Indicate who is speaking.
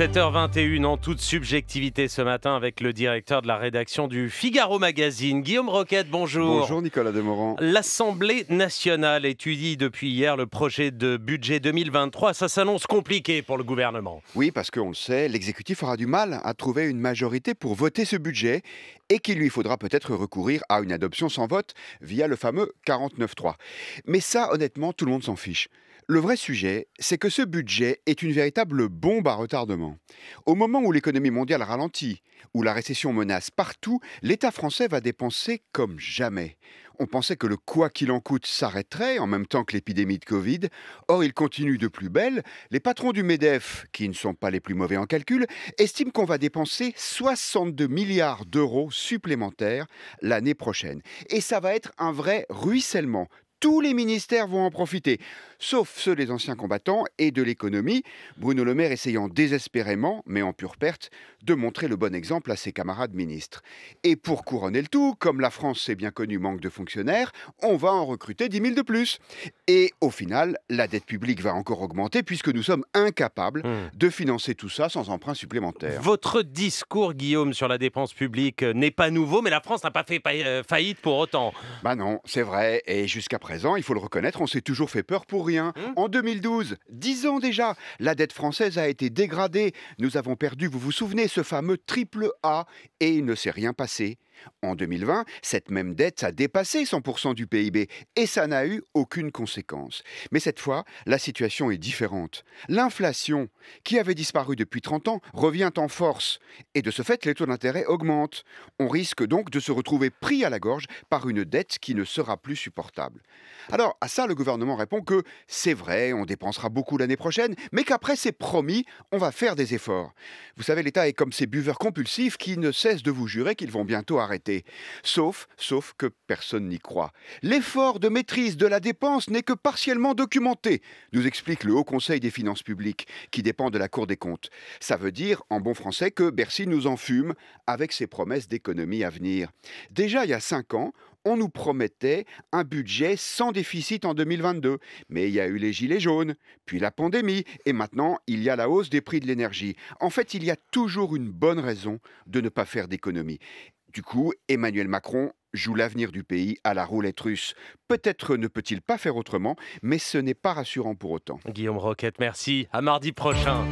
Speaker 1: 7h21 en toute subjectivité ce matin avec le directeur de la rédaction du Figaro Magazine, Guillaume Roquette, bonjour. Bonjour
Speaker 2: Nicolas Demorand.
Speaker 1: L'Assemblée nationale étudie depuis hier le projet de budget 2023. Ça s'annonce compliqué pour le gouvernement. Oui, parce
Speaker 2: qu'on le sait, l'exécutif aura du mal à trouver une majorité pour voter ce budget et qu'il lui faudra peut-être recourir à une adoption sans vote via le fameux 49-3. Mais ça, honnêtement, tout le monde s'en fiche. Le vrai sujet, c'est que ce budget est une véritable bombe à retardement. Au moment où l'économie mondiale ralentit, où la récession menace partout, l'État français va dépenser comme jamais. On pensait que le quoi qu'il en coûte s'arrêterait en même temps que l'épidémie de Covid. Or, il continue de plus belle. Les patrons du MEDEF, qui ne sont pas les plus mauvais en calcul, estiment qu'on va dépenser 62 milliards d'euros supplémentaires l'année prochaine. Et ça va être un vrai ruissellement tous les ministères vont en profiter, sauf ceux des anciens combattants et de l'économie, Bruno Le Maire essayant désespérément, mais en pure perte, de montrer le bon exemple à ses camarades ministres. Et pour couronner le tout, comme la France, s'est bien connue manque de fonctionnaires, on va en recruter 10 000 de plus. Et au final, la dette publique va encore augmenter puisque nous sommes incapables hmm. de financer tout ça sans emprunt supplémentaire.
Speaker 1: Votre discours, Guillaume, sur la dépense publique n'est pas nouveau, mais la France n'a pas fait euh, faillite pour autant. Bah non, c'est vrai. Et jusqu'à il faut le reconnaître, on s'est toujours
Speaker 2: fait peur pour rien. Hum. En 2012, dix ans déjà, la dette française a été dégradée. Nous avons perdu, vous vous souvenez, ce fameux triple A et il ne s'est rien passé. En 2020, cette même dette a dépassé 100% du PIB et ça n'a eu aucune conséquence. Mais cette fois, la situation est différente. L'inflation, qui avait disparu depuis 30 ans, revient en force et de ce fait, les taux d'intérêt augmentent. On risque donc de se retrouver pris à la gorge par une dette qui ne sera plus supportable. Alors, à ça, le gouvernement répond que c'est vrai, on dépensera beaucoup l'année prochaine, mais qu'après, c'est promis, on va faire des efforts. Vous savez, l'État est comme ces buveurs compulsifs qui ne cessent de vous jurer qu'ils vont bientôt arrêter Sauf, sauf que personne n'y croit. L'effort de maîtrise de la dépense n'est que partiellement documenté, nous explique le Haut Conseil des finances publiques, qui dépend de la Cour des comptes. Ça veut dire, en bon français, que Bercy nous enfume avec ses promesses d'économie à venir. Déjà il y a cinq ans, on nous promettait un budget sans déficit en 2022. Mais il y a eu les gilets jaunes, puis la pandémie, et maintenant il y a la hausse des prix de l'énergie. En fait, il y a toujours une bonne raison de ne pas faire d'économie. Du coup, Emmanuel Macron joue l'avenir du pays à la roulette russe. Peut-être ne peut-il pas faire autrement, mais ce n'est pas rassurant pour autant. Guillaume
Speaker 1: Roquette, merci. À mardi prochain.